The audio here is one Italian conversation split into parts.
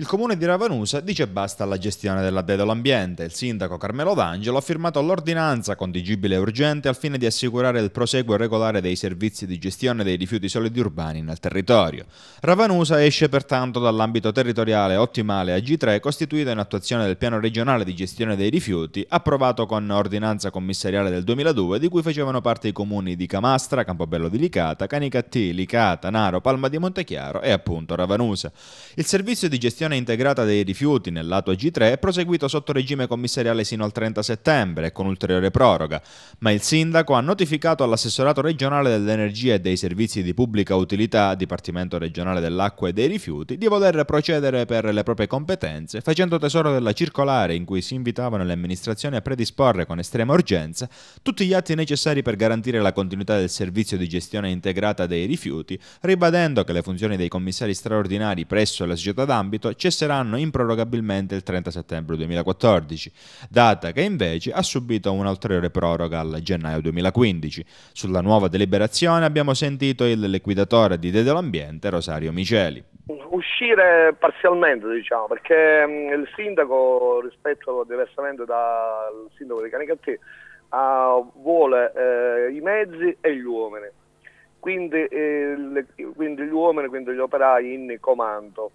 Il comune di Ravanusa dice basta alla gestione della Dedolo Ambiente. Il sindaco Carmelo D'Angelo ha firmato l'ordinanza condigibile e urgente al fine di assicurare il proseguo regolare dei servizi di gestione dei rifiuti solidi urbani nel territorio. Ravanusa esce pertanto dall'ambito territoriale ottimale AG3 costituito in attuazione del piano regionale di gestione dei rifiuti approvato con ordinanza commissariale del 2002 di cui facevano parte i comuni di Camastra, Campobello di Licata, Canicattì, Licata, Naro, Palma di Montechiaro e appunto Ravanusa. Il servizio di gestione gestione integrata dei rifiuti nel lato G3 è proseguito sotto regime commissariale sino al 30 settembre, con ulteriore proroga, ma il sindaco ha notificato all'assessorato regionale dell'energia e dei servizi di pubblica utilità, Dipartimento regionale dell'acqua e dei rifiuti, di voler procedere per le proprie competenze, facendo tesoro della circolare in cui si invitavano le amministrazioni a predisporre con estrema urgenza tutti gli atti necessari per garantire la continuità del servizio di gestione integrata dei rifiuti, ribadendo che le funzioni dei commissari straordinari presso la società d'ambito cesseranno improrogabilmente il 30 settembre 2014, data che invece ha subito un'ulteriore proroga al gennaio 2015. Sulla nuova deliberazione abbiamo sentito il liquidatore di Dedo l'Ambiente, Rosario Miceli. Uscire parzialmente, diciamo, perché mm, il sindaco, rispetto diversamente dal sindaco di Canicattì, vuole eh, i mezzi e gli uomini. Quindi, eh, le, quindi, gli uomini, quindi gli operai in comando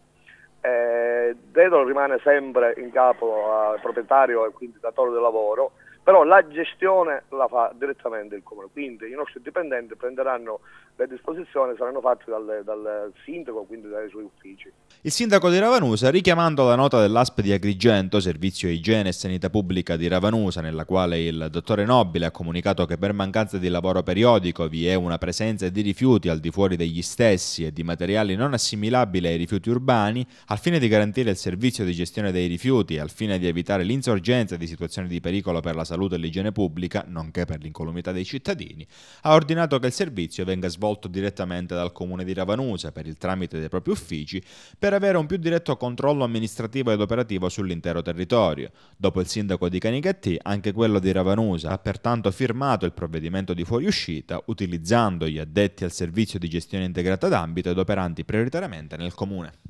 eh, Dedolo rimane sempre in capo al proprietario e quindi datore del lavoro però la gestione la fa direttamente il comune, quindi i nostri dipendenti prenderanno le disposizioni, saranno fatte dal, dal sindaco, quindi dai suoi uffici. Il sindaco di Ravanusa, richiamando la nota dell'ASP di Agrigento, Servizio Igiene e Sanità Pubblica di Ravanusa, nella quale il dottore Nobile ha comunicato che per mancanza di lavoro periodico vi è una presenza di rifiuti al di fuori degli stessi e di materiali non assimilabili ai rifiuti urbani, al fine di garantire il servizio di gestione dei rifiuti e al fine di evitare l'insorgenza di situazioni di pericolo per la salute salute e l'igiene pubblica, nonché per l'incolumità dei cittadini, ha ordinato che il servizio venga svolto direttamente dal comune di Ravanusa per il tramite dei propri uffici per avere un più diretto controllo amministrativo ed operativo sull'intero territorio. Dopo il sindaco di Canicattì, anche quello di Ravanusa ha pertanto firmato il provvedimento di fuoriuscita utilizzando gli addetti al servizio di gestione integrata d'ambito ed operanti prioritariamente nel comune.